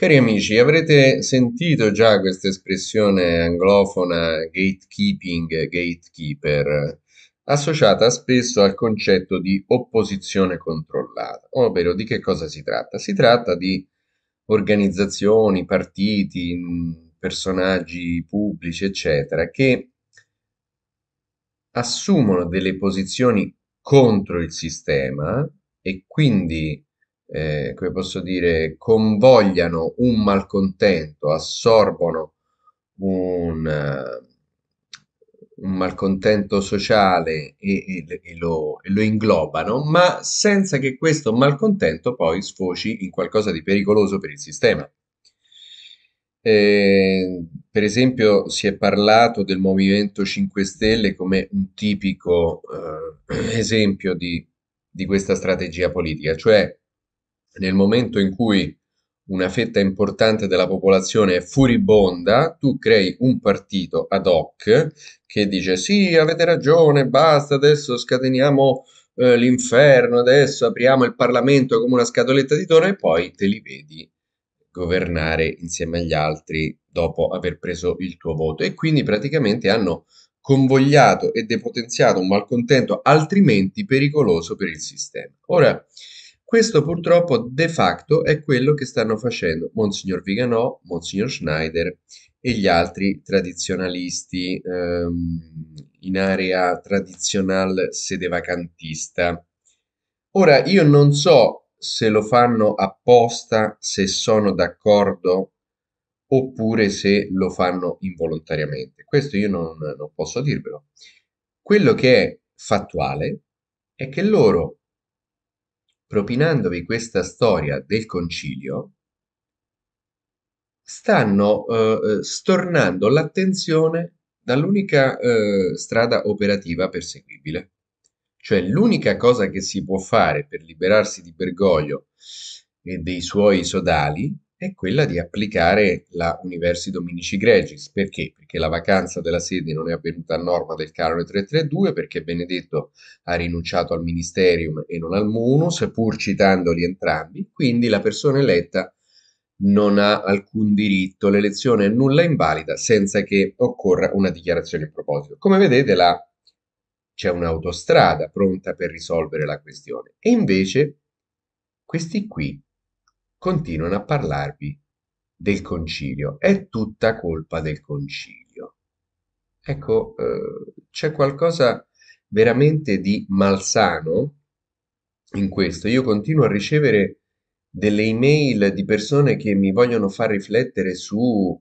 Cari amici, avrete sentito già questa espressione anglofona gatekeeping, gatekeeper, associata spesso al concetto di opposizione controllata. Ovvero di che cosa si tratta? Si tratta di organizzazioni, partiti, mm, personaggi pubblici, eccetera, che assumono delle posizioni contro il sistema e quindi eh, come posso dire, convogliano un malcontento, assorbono un, uh, un malcontento sociale e, e, e, lo, e, lo, inglobano, ma senza che questo malcontento poi sfoci in qualcosa di pericoloso per il sistema. Eh, per esempio, si è parlato del Movimento 5 Stelle come un tipico eh, esempio di, di questa strategia politica, cioè nel momento in cui una fetta importante della popolazione è furibonda, tu crei un partito ad hoc che dice sì, avete ragione, basta, adesso scateniamo eh, l'inferno, adesso apriamo il Parlamento come una scatoletta di tono e poi te li vedi governare insieme agli altri dopo aver preso il tuo voto e quindi praticamente hanno convogliato e depotenziato un malcontento altrimenti pericoloso per il sistema. Ora, questo purtroppo de facto è quello che stanno facendo Monsignor Viganò, Monsignor Schneider e gli altri tradizionalisti ehm, in area tradizional sede vacantista. Ora io non so se lo fanno apposta, se sono d'accordo oppure se lo fanno involontariamente. Questo io non, non posso dirvelo. Quello che è fattuale è che loro propinandovi questa storia del concilio, stanno eh, eh, stornando l'attenzione dall'unica eh, strada operativa perseguibile. Cioè l'unica cosa che si può fare per liberarsi di Bergoglio e dei suoi sodali è quella di applicare la Universi Dominici Gregis. Perché? Perché la vacanza della sede non è avvenuta a norma del canone 332, perché Benedetto ha rinunciato al ministerium e non al munus, pur citandoli entrambi, quindi la persona eletta non ha alcun diritto, l'elezione è nulla invalida senza che occorra una dichiarazione in proposito. Come vedete là c'è un'autostrada pronta per risolvere la questione e invece questi qui continuano a parlarvi del concilio. È tutta colpa del concilio. Ecco, eh, c'è qualcosa veramente di malsano in questo. Io continuo a ricevere delle email di persone che mi vogliono far riflettere su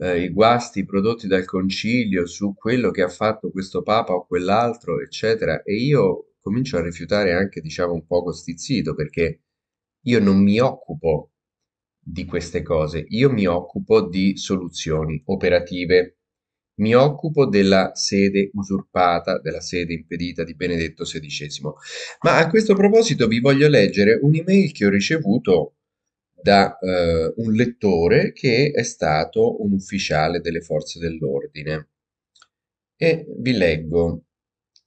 eh, i guasti prodotti dal concilio, su quello che ha fatto questo papa o quell'altro, eccetera, e io comincio a rifiutare anche, diciamo, un poco stizzito perché io non mi occupo di queste cose, io mi occupo di soluzioni operative, mi occupo della sede usurpata, della sede impedita di Benedetto XVI. Ma a questo proposito vi voglio leggere un'email che ho ricevuto da eh, un lettore che è stato un ufficiale delle forze dell'ordine. E vi leggo.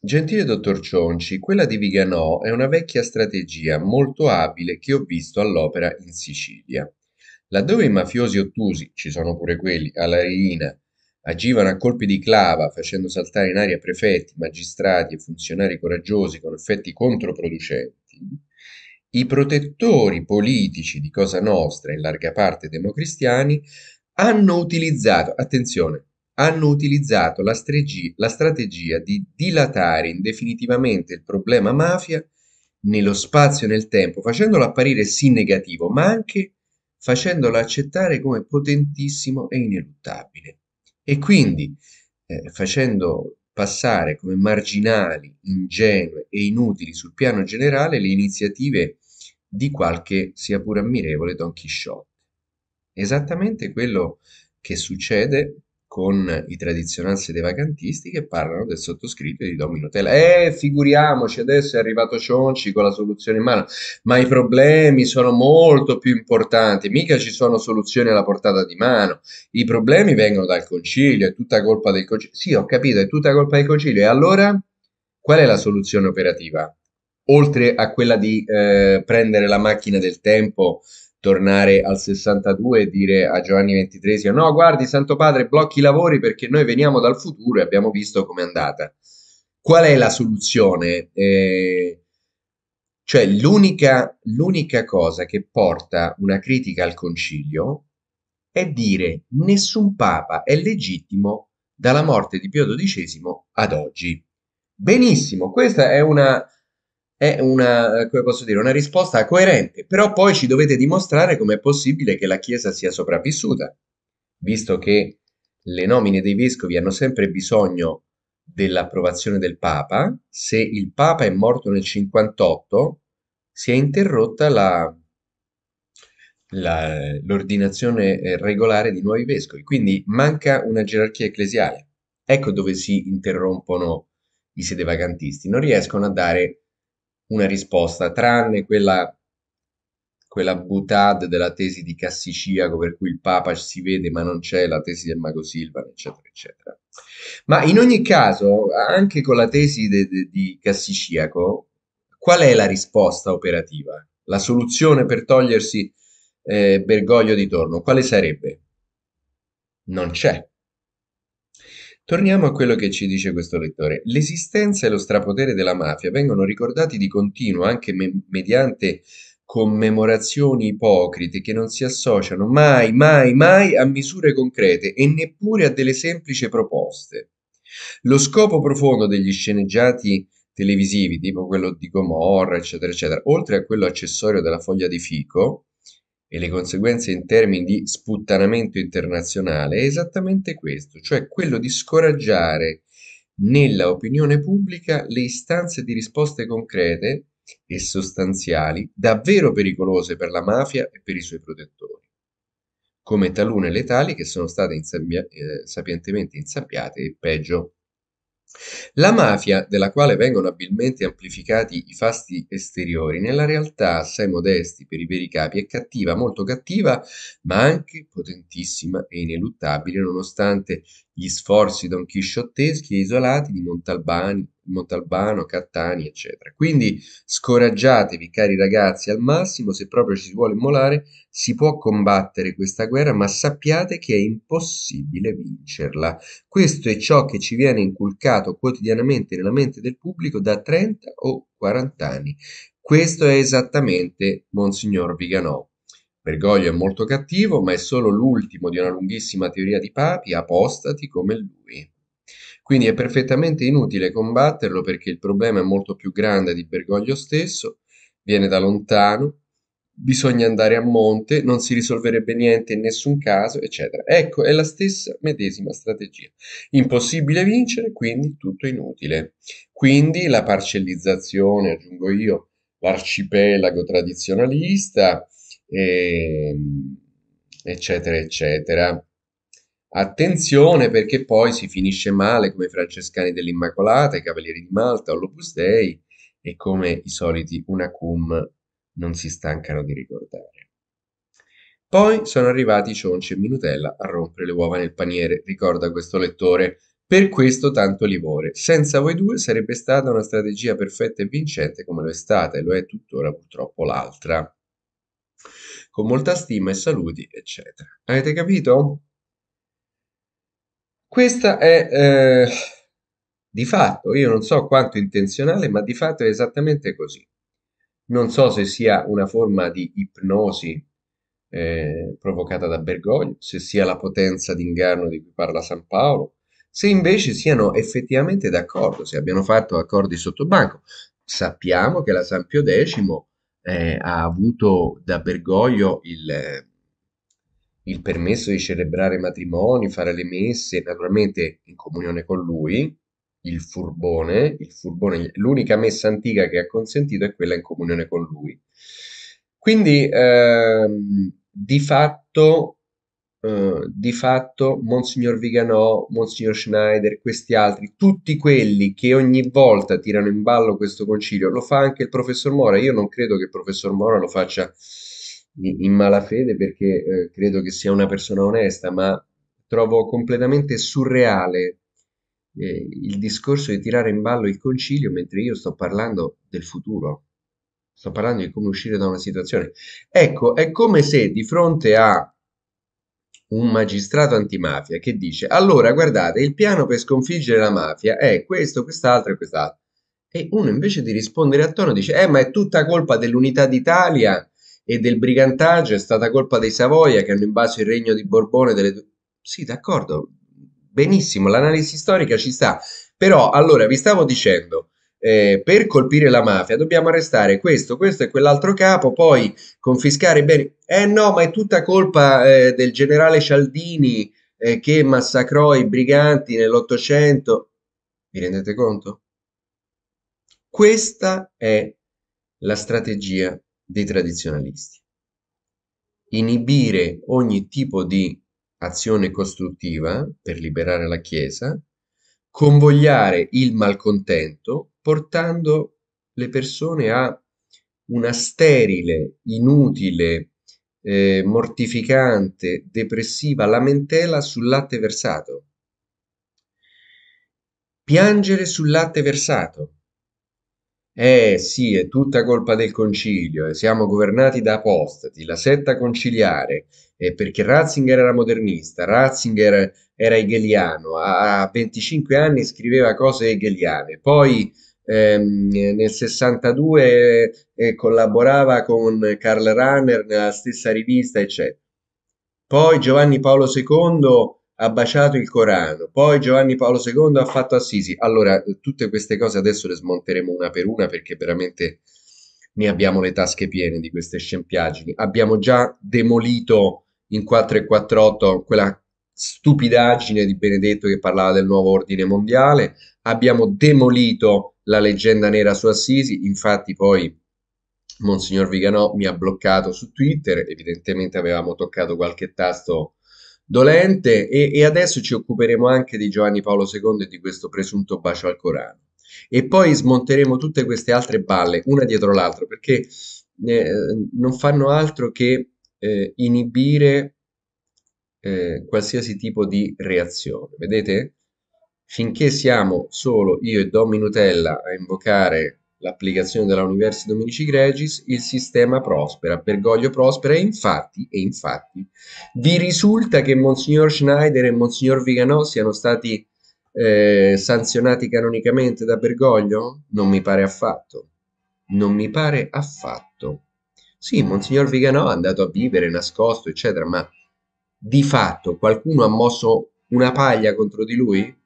Gentile dottor Cionci, quella di Viganò è una vecchia strategia molto abile che ho visto all'opera in Sicilia. Laddove i mafiosi ottusi, ci sono pure quelli, alla reina, agivano a colpi di clava facendo saltare in aria prefetti, magistrati e funzionari coraggiosi con effetti controproducenti, i protettori politici di Cosa Nostra, in larga parte democristiani, hanno utilizzato, attenzione, hanno utilizzato la, stregi- la strategia di dilatare indefinitivamente il problema mafia nello spazio e nel tempo, facendolo apparire sì negativo, ma anche facendolo accettare come potentissimo e ineluttabile. E quindi eh, facendo passare come marginali, ingenue e inutili sul piano generale le iniziative di qualche sia pur ammirevole Don Quixote. Esattamente quello che succede con i tradizionanze dei vacantisti che parlano del sottoscritto e di Domino Tela. Eh, figuriamoci, adesso è arrivato Cionci con la soluzione in mano, ma i problemi sono molto più importanti, mica ci sono soluzioni alla portata di mano. I problemi vengono dal concilio, è tutta colpa del concilio. Sì, ho capito, è tutta colpa del concilio. E allora qual è la soluzione operativa? Oltre a quella di eh, prendere la macchina del tempo tornare al 62 e dire a Giovanni XXIII no guardi Santo Padre blocchi i lavori perché noi veniamo dal futuro e abbiamo visto com'è andata. Qual è la soluzione? Eh, cioè l'unica, l'unica cosa che porta una critica al concilio è dire nessun papa è legittimo dalla morte di Pio XII ad oggi. Benissimo, questa è una è una, eh, come posso dire, una risposta coerente, però poi ci dovete dimostrare come è possibile che la Chiesa sia sopravvissuta, visto che le nomine dei vescovi hanno sempre bisogno dell'approvazione del Papa, se il Papa è morto nel 58 si è interrotta la, la, l'ordinazione eh, regolare di nuovi vescovi, quindi manca una gerarchia ecclesiale. Ecco dove si interrompono i sedevacantisti, non riescono a dare una risposta, tranne quella, quella butade della tesi di Cassiciaco per cui il Papa si vede ma non c'è, la tesi del Mago Silvan, eccetera, eccetera. Ma in ogni caso, anche con la tesi de, de, di Cassiciaco, qual è la risposta operativa? La soluzione per togliersi eh, Bergoglio di torno, quale sarebbe? Non c'è. Torniamo a quello che ci dice questo lettore. L'esistenza e lo strapotere della mafia vengono ricordati di continuo anche me- mediante commemorazioni ipocrite che non si associano mai, mai, mai a misure concrete e neppure a delle semplici proposte. Lo scopo profondo degli sceneggiati televisivi, tipo quello di Gomorra, eccetera, eccetera, oltre a quello accessorio della foglia di fico, e le conseguenze in termini di sputtanamento internazionale è esattamente questo, cioè quello di scoraggiare nella opinione pubblica le istanze di risposte concrete e sostanziali davvero pericolose per la mafia e per i suoi protettori, come talune letali che sono state insabbia- eh, sapientemente insabbiate e peggio la mafia, della quale vengono abilmente amplificati i fasti esteriori, nella realtà assai modesti per i veri capi, è cattiva, molto cattiva, ma anche potentissima e ineluttabile, nonostante gli sforzi don chisciotteschi e isolati di Montalbani, Montalbano, Cattani, eccetera. Quindi scoraggiatevi, cari ragazzi, al massimo, se proprio ci si vuole immolare, si può combattere questa guerra, ma sappiate che è impossibile vincerla. Questo è ciò che ci viene inculcato quotidianamente nella mente del pubblico da 30 o 40 anni. Questo è esattamente Monsignor Viganò. Bergoglio è molto cattivo, ma è solo l'ultimo di una lunghissima teoria di papi apostati come lui. Quindi è perfettamente inutile combatterlo perché il problema è molto più grande di Bergoglio stesso, viene da lontano, bisogna andare a monte, non si risolverebbe niente in nessun caso, eccetera. Ecco, è la stessa medesima strategia. Impossibile vincere, quindi tutto inutile. Quindi la parcellizzazione, aggiungo io, l'arcipelago tradizionalista, Ehm, eccetera, eccetera. Attenzione perché poi si finisce male come i francescani dell'Immacolata, i cavalieri di Malta o l'Opus Dei e come i soliti unacum non si stancano di ricordare. Poi sono arrivati Cionci e Minutella a rompere le uova nel paniere, ricorda questo lettore, per questo tanto livore. Senza voi due sarebbe stata una strategia perfetta e vincente come lo è stata e lo è tuttora purtroppo l'altra. Con molta stima e saluti, eccetera. Avete capito? Questa è eh, di fatto, io non so quanto intenzionale, ma di fatto è esattamente così. Non so se sia una forma di ipnosi eh, provocata da Bergoglio, se sia la potenza d'inganno di cui parla San Paolo, se invece siano effettivamente d'accordo, se abbiano fatto accordi sotto banco. Sappiamo che la San Pio X eh, ha avuto da Bergoglio il, eh, il permesso di celebrare matrimoni, fare le messe, naturalmente in comunione con lui, il furbone, il furbone, l'unica messa antica che ha consentito è quella in comunione con lui. Quindi ehm, di fatto eh, di fatto Monsignor Viganò, Monsignor Schneider, questi altri, tutti quelli che ogni volta tirano in ballo questo concilio, lo fa anche il professor Mora. Io non credo che il professor Mora lo faccia in, in malafede perché eh, credo che sia una persona onesta, ma trovo completamente surreale eh, il discorso di tirare in ballo il concilio mentre io sto parlando del futuro. Sto parlando di come uscire da una situazione. Ecco, è come se di fronte a un magistrato antimafia che dice allora guardate il piano per sconfiggere la mafia è questo, quest'altro e quest'altro e uno invece di rispondere a tono dice eh ma è tutta colpa dell'unità d'Italia e del brigantaggio è stata colpa dei Savoia che hanno invaso il regno di Borbone delle sì d'accordo benissimo l'analisi storica ci sta però allora vi stavo dicendo eh, per colpire la mafia dobbiamo arrestare questo, questo e quell'altro capo, poi confiscare i beni. Eh no, ma è tutta colpa eh, del generale Cialdini eh, che massacrò i briganti nell'Ottocento. Vi rendete conto? Questa è la strategia dei tradizionalisti. Inibire ogni tipo di azione costruttiva per liberare la Chiesa, convogliare il malcontento, portando le persone a una sterile, inutile, eh, mortificante, depressiva lamentela sul latte versato. Piangere sul latte versato. Eh sì, è tutta colpa del concilio, eh, siamo governati da apostati, la setta conciliare, eh, perché Ratzinger era modernista, Ratzinger era hegeliano, a 25 anni scriveva cose hegeliane, poi Ehm, nel 62 eh, collaborava con Karl Rahner nella stessa rivista, eccetera. Poi Giovanni Paolo II ha baciato il Corano, poi Giovanni Paolo II ha fatto Assisi. Allora, eh, tutte queste cose adesso le smonteremo una per una perché veramente ne abbiamo le tasche piene di queste scempiaggini. Abbiamo già demolito in 4 e 448 quella stupidaggine di Benedetto che parlava del nuovo ordine mondiale, abbiamo demolito la leggenda nera su Assisi, infatti poi Monsignor Viganò mi ha bloccato su Twitter, evidentemente avevamo toccato qualche tasto dolente e, e, adesso ci occuperemo anche di Giovanni Paolo II e di questo presunto bacio al Corano. E poi smonteremo tutte queste altre balle, una dietro l'altra, perché eh, non fanno altro che eh, inibire eh, qualsiasi tipo di reazione. Vedete? Finché siamo solo io e Dommi Nutella a invocare l'applicazione della Universi Dominici Gregis, il sistema prospera, Bergoglio prospera e infatti, e infatti vi risulta che Monsignor Schneider e Monsignor Viganò siano stati eh, sanzionati canonicamente da Bergoglio? Non mi pare affatto. Non mi pare affatto. Sì, Monsignor Viganò è andato a vivere nascosto, eccetera, ma di fatto qualcuno ha mosso una paglia contro di lui?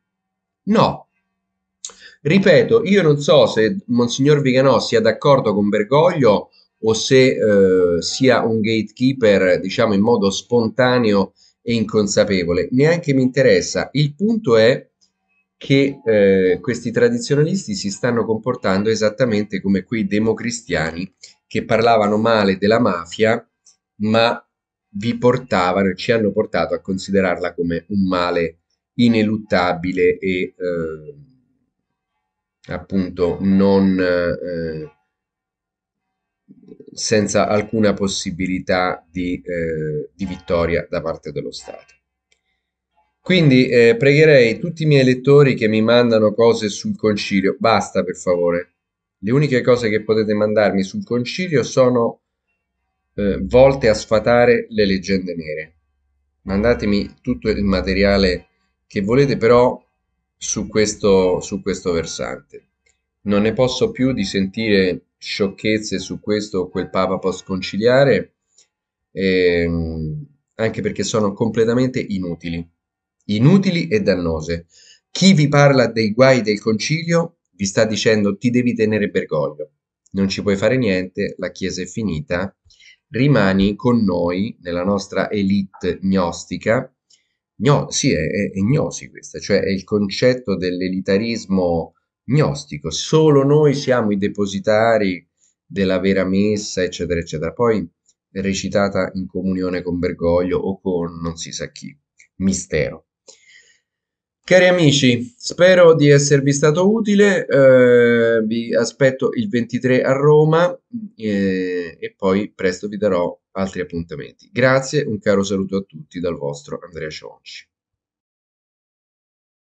No. Ripeto, io non so se Monsignor Viganò sia d'accordo con Bergoglio o se eh, sia un gatekeeper, diciamo, in modo spontaneo e inconsapevole. Neanche mi interessa. Il punto è che eh, questi tradizionalisti si stanno comportando esattamente come quei democristiani che parlavano male della mafia, ma vi portavano e ci hanno portato a considerarla come un male ineluttabile e eh, appunto non eh, senza alcuna possibilità di, eh, di, vittoria da parte dello Stato. Quindi eh, pregherei tutti i miei lettori che mi mandano cose sul concilio, basta per favore. Le uniche cose che potete mandarmi sul concilio sono eh, volte a sfatare le leggende nere. Mandatemi tutto il materiale che volete però su questo, su questo versante. Non ne posso più di sentire sciocchezze su questo o quel Papa post-conciliare, ehm, anche perché sono completamente inutili, inutili e dannose. Chi vi parla dei guai del concilio vi sta dicendo ti devi tenere Bergoglio, non ci puoi fare niente, la Chiesa è finita, rimani con noi nella nostra elite gnostica No, sì, è, è, è gnosi questa, cioè è il concetto dell'elitarismo gnostico, solo noi siamo i depositari della vera messa, eccetera, eccetera. Poi recitata in comunione con Bergoglio o con non si sa chi, mistero. Cari amici, spero di esservi stato utile, eh, vi aspetto il 23 a Roma eh, e poi presto vi darò altri appuntamenti. Grazie, un caro saluto a tutti dal vostro Andrea Cionci.